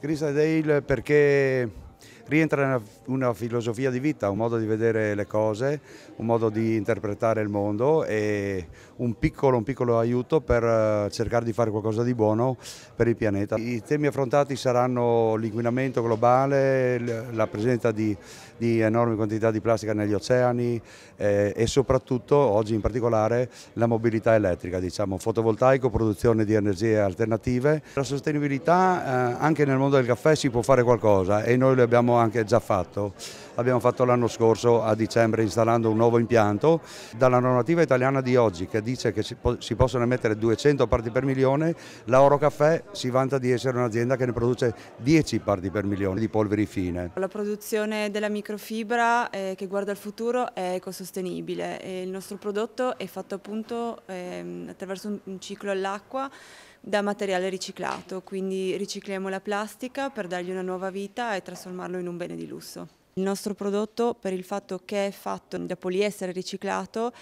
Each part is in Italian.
Chris Dale perché rientra una, una filosofia di vita, un modo di vedere le cose, un modo di interpretare il mondo e un piccolo, un piccolo aiuto per eh, cercare di fare qualcosa di buono per il pianeta. I temi affrontati saranno l'inquinamento globale, la presenza di, di, enormi quantità di plastica negli oceani eh, e soprattutto oggi in particolare la mobilità elettrica, diciamo fotovoltaico, produzione di energie alternative. La sostenibilità eh, anche nel mondo del caffè si può fare qualcosa e noi lo abbiamo anche già fatto abbiamo fatto l'anno scorso a dicembre installando un nuovo impianto. Dalla normativa italiana di oggi che dice che si, po si possono emettere 200 parti per milione, la Oro Caffè si vanta di essere un'azienda che ne produce 10 parti per milione di polveri fine. La produzione della microfibra eh, che guarda al futuro è ecosostenibile e il nostro prodotto è fatto appunto eh, attraverso un, un ciclo all'acqua da materiale riciclato, quindi ricicliamo la plastica per dargli una nuova vita e trasformarlo in un bene di lusso. Il nostro prodotto, per il fatto che è fatto da poliestere riciclato,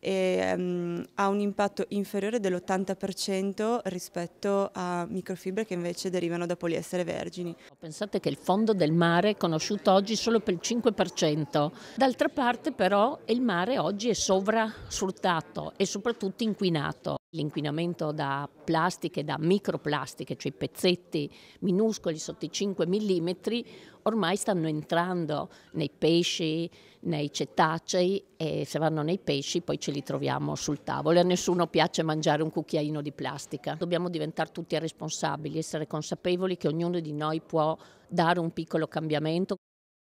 è, um, ehm, ha un impatto inferiore dell'80% rispetto a microfibre che invece derivano da poliestere vergini. Pensate che il fondo del mare è conosciuto oggi solo per il 5%. D'altra parte però il mare oggi è sovrasfruttato e soprattutto inquinato. L'inquinamento da plastiche, da microplastiche, cioè pezzetti minuscoli sotto i 5 mm, ormai stanno entrando nei pesci, nei cetacei e se vanno nei pesci poi ce li troviamo sul tavolo. A nessuno piace mangiare un cucchiaino di plastica. Dobbiamo diventare tutti responsabili, essere consapevoli che ognuno di noi può dare un piccolo cambiamento.